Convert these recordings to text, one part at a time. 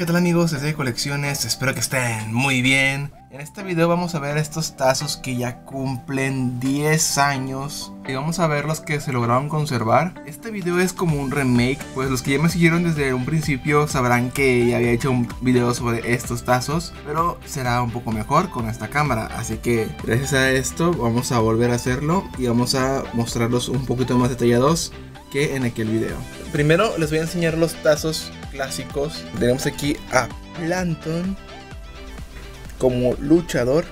¿qué tal amigos? desde de colecciones, espero que estén muy bien. En este video vamos a ver estos tazos que ya cumplen 10 años y vamos a ver los que se lograron conservar. Este video es como un remake, pues los que ya me siguieron desde un principio sabrán que ya había hecho un video sobre estos tazos, pero será un poco mejor con esta cámara, así que gracias a esto vamos a volver a hacerlo y vamos a mostrarlos un poquito más detallados que en aquel video. Primero les voy a enseñar los tazos clásicos. Tenemos aquí a Planton como luchador.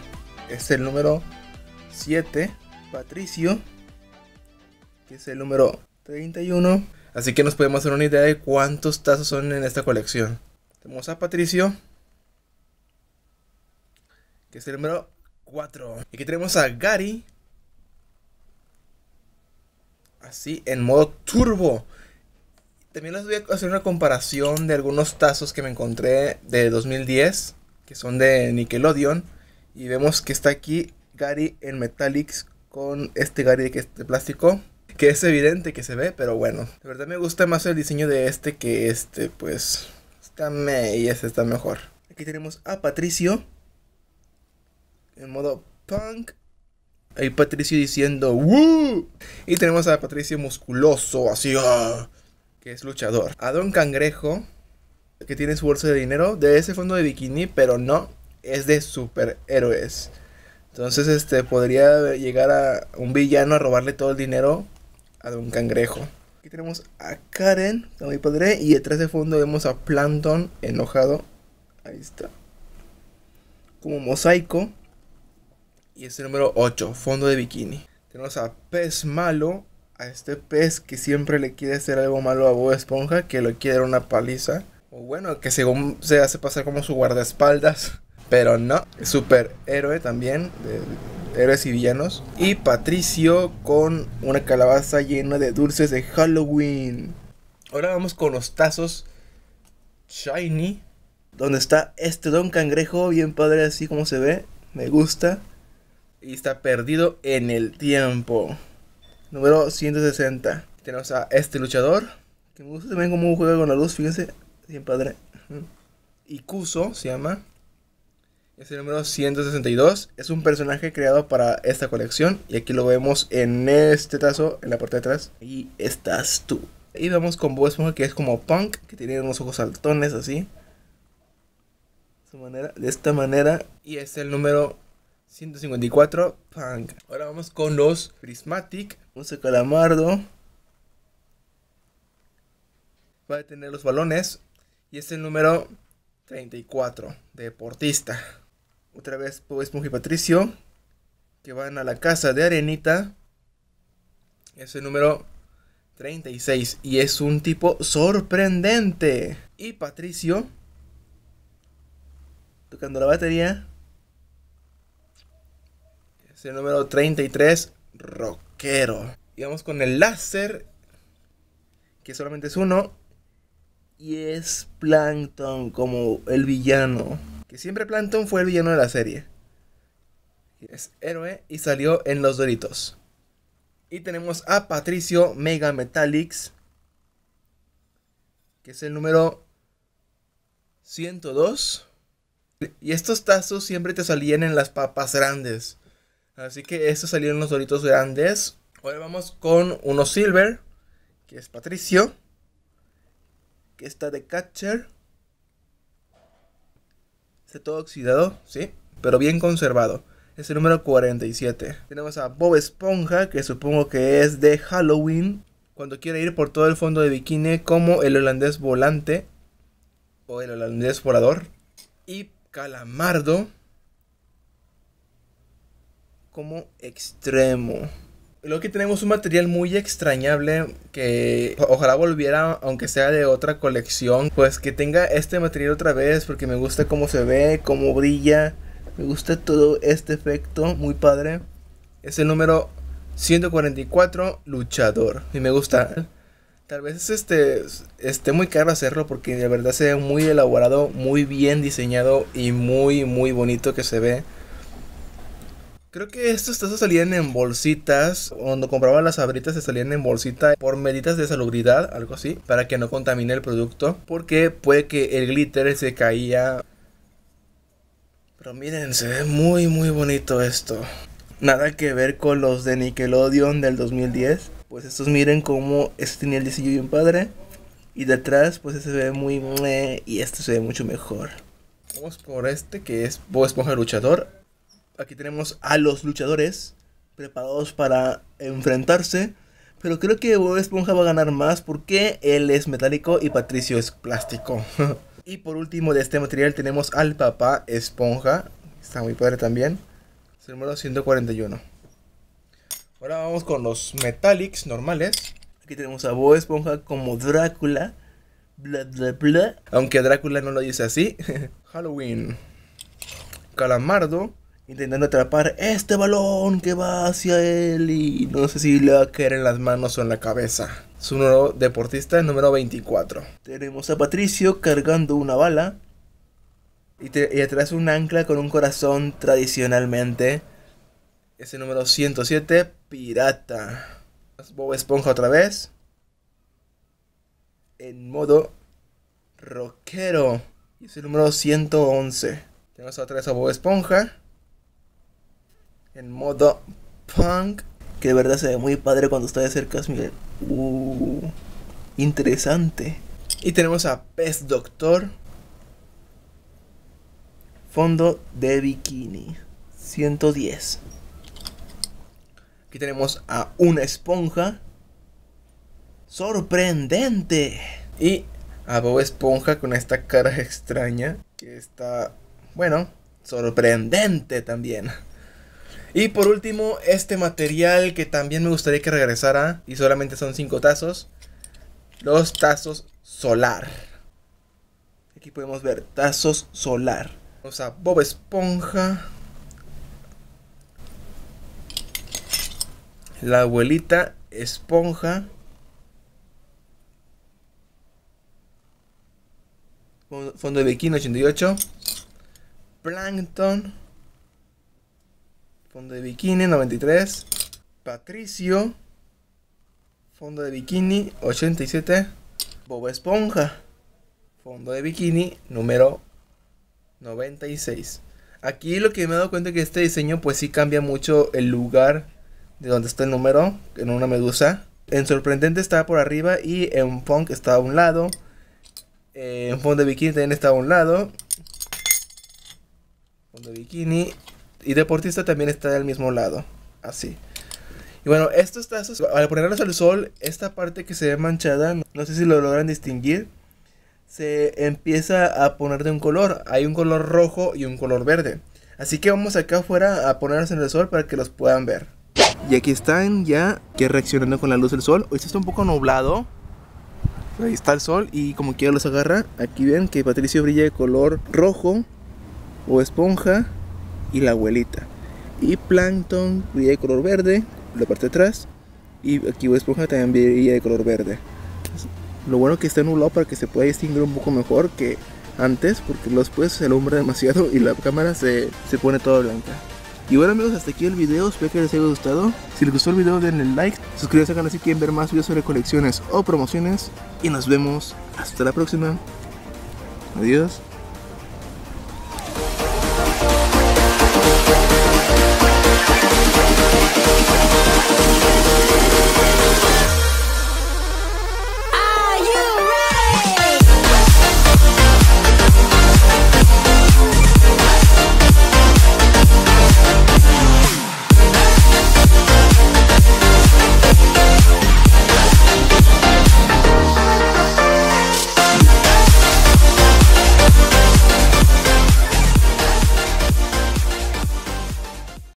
Es el número 7. Patricio, que es el número 31. Así que nos podemos hacer una idea de cuántos tazos son en esta colección. Tenemos a Patricio, que es el número 4. Y aquí tenemos a Gary, así en modo turbo. También les voy a hacer una comparación de algunos tazos que me encontré de 2010, que son de Nickelodeon. Y vemos que está aquí Gary en Metallics con este Gary de plástico. Que es evidente que se ve, pero bueno. De verdad me gusta más el diseño de este que este, pues. Está y este está mejor. Aquí tenemos a Patricio. En modo punk. Ahí Patricio diciendo ¡Woo! Y tenemos a Patricio musculoso, así. Ah, que es luchador. A Don Cangrejo, que tiene su bolsa de dinero de ese fondo de bikini, pero no, es de superhéroes. Entonces, este, podría llegar a un villano a robarle todo el dinero a Don Cangrejo. Aquí tenemos a Karen, a padre, y detrás de fondo vemos a Planton enojado. Ahí está. Como mosaico. Y es el número 8, fondo de bikini. Tenemos a Pez Malo, a este pez que siempre le quiere hacer algo malo a Bob Esponja, que le quiere una paliza. O bueno, que según se hace pasar como su guardaespaldas. Pero no, superhéroe también, de héroes y villanos. Y Patricio con una calabaza llena de dulces de Halloween. Ahora vamos con los tazos shiny. Donde está este don cangrejo, bien padre así como se ve. Me gusta. Y está perdido en el tiempo. Número 160. Tenemos a este luchador. Que me gusta también cómo juega con la luz, fíjense. Bien padre. Ikuso se llama. Es el número 162. Es un personaje creado para esta colección. Y aquí lo vemos en este tazo, en la parte de atrás. Y estás tú. Y vamos con Bob que es como punk, que tiene unos ojos saltones así. De, de esta manera. Y es el número 154 Punk. Ahora vamos con los Prismatic. Un Calamardo. Va a tener los balones. Y es el número 34 Deportista. Otra vez pues y Patricio. Que van a la casa de Arenita. Es el número 36. Y es un tipo sorprendente. Y Patricio. Tocando la batería. Es el número 33, rockero. Y vamos con el láser, que solamente es uno. Y es Plankton como el villano. Que siempre Plankton fue el villano de la serie. Es héroe y salió en Los Doritos. Y tenemos a Patricio Mega Metallics. Que es el número 102. Y estos tazos siempre te salían en las papas grandes. Así que estos salieron los doritos grandes. Ahora vamos con uno silver, que es Patricio, que está de catcher. Está todo oxidado, sí, pero bien conservado. Es el número 47. Tenemos a Bob Esponja, que supongo que es de Halloween. Cuando quiere ir por todo el fondo de bikini como el holandés volante o el holandés volador. Y Calamardo, como extremo. Lo que tenemos un material muy extrañable que ojalá volviera, aunque sea de otra colección, pues que tenga este material otra vez porque me gusta cómo se ve, cómo brilla, me gusta todo este efecto, muy padre. Es el número 144, luchador, y me gusta. Tal vez este, esté muy caro hacerlo porque de verdad se ve muy elaborado, muy bien diseñado y muy, muy bonito que se ve. Creo que estos tazos salían en bolsitas. Cuando compraba las abritas se salían en bolsita por medidas de salubridad, algo así, para que no contamine el producto. Porque puede que el glitter se caía. Pero miren, se ve muy muy bonito esto. Nada que ver con los de Nickelodeon del 2010. Pues estos miren cómo este tenía el diseño bien padre. Y detrás pues ese se ve muy... y este se ve mucho mejor. Vamos por este que es Bo Esponja Luchador aquí tenemos a los luchadores preparados para enfrentarse. Pero creo que Bob Esponja va a ganar más porque él es metálico y Patricio es plástico. y por último de este material tenemos al papá Esponja. Está muy padre también. Se 141. Ahora vamos con los metallics normales. Aquí tenemos a Bob Esponja como Drácula. Bla, bla, bla. Aunque Drácula no lo dice así. Halloween. Calamardo intentando atrapar este balón que va hacia él y no sé si le va a caer en las manos o en la cabeza. Su nuevo deportista número 24. Tenemos a Patricio cargando una bala y, atrás un ancla con un corazón tradicionalmente. Es el número 107, pirata. Bob Esponja otra vez. En modo rockero. es el número 111. Tenemos otra vez a Bob Esponja en modo punk. Que de verdad se ve muy padre cuando está de cerca. Miguel. Uh, interesante. Y tenemos a Pez Doctor. Fondo de bikini. 110. Aquí tenemos a una esponja. Sorprendente. Y a Bob Esponja con esta cara extraña. Que está, bueno, sorprendente también. Y por último, este material que también me gustaría que regresara. Y solamente son cinco tazos. Los tazos solar. Aquí podemos ver tazos solar. o sea Bob Esponja. La abuelita esponja. Fondo de Bikini 88. Plankton. Fondo de bikini 93. Patricio. Fondo de bikini 87. Bob Esponja. Fondo de bikini número 96. Aquí lo que me he dado cuenta es que este diseño pues sí cambia mucho el lugar de donde está el número en una medusa. En sorprendente está por arriba y en funk está a un lado. En fondo de bikini también está a un lado. Fondo de bikini y deportista también está del mismo lado, así. Y bueno, estos tazos, al ponerlos al sol, esta parte que se ve manchada, no sé si lo logran distinguir, se empieza a poner de un color. Hay un color rojo y un color verde. Así que vamos acá afuera a ponerlos en el sol para que los puedan ver. Y aquí están ya que reaccionando con la luz del sol. Hoy está un poco nublado. Ahí está el sol y como quiera los agarra. Aquí ven que Patricio brilla de color rojo o esponja y la abuelita. Y Plankton brilla de color verde, la parte de atrás. Y aquí a Esponja también brilla de color verde. Lo bueno que está en un lado. para que se pueda distinguir un poco mejor que antes, porque después se alumbra demasiado y la cámara se, pone toda blanca. Y bueno amigos, hasta aquí el video, espero que les haya gustado. Si les gustó el video denle like, suscríbanse al canal si quieren ver más videos sobre colecciones o promociones. Y nos vemos hasta la próxima. Adiós.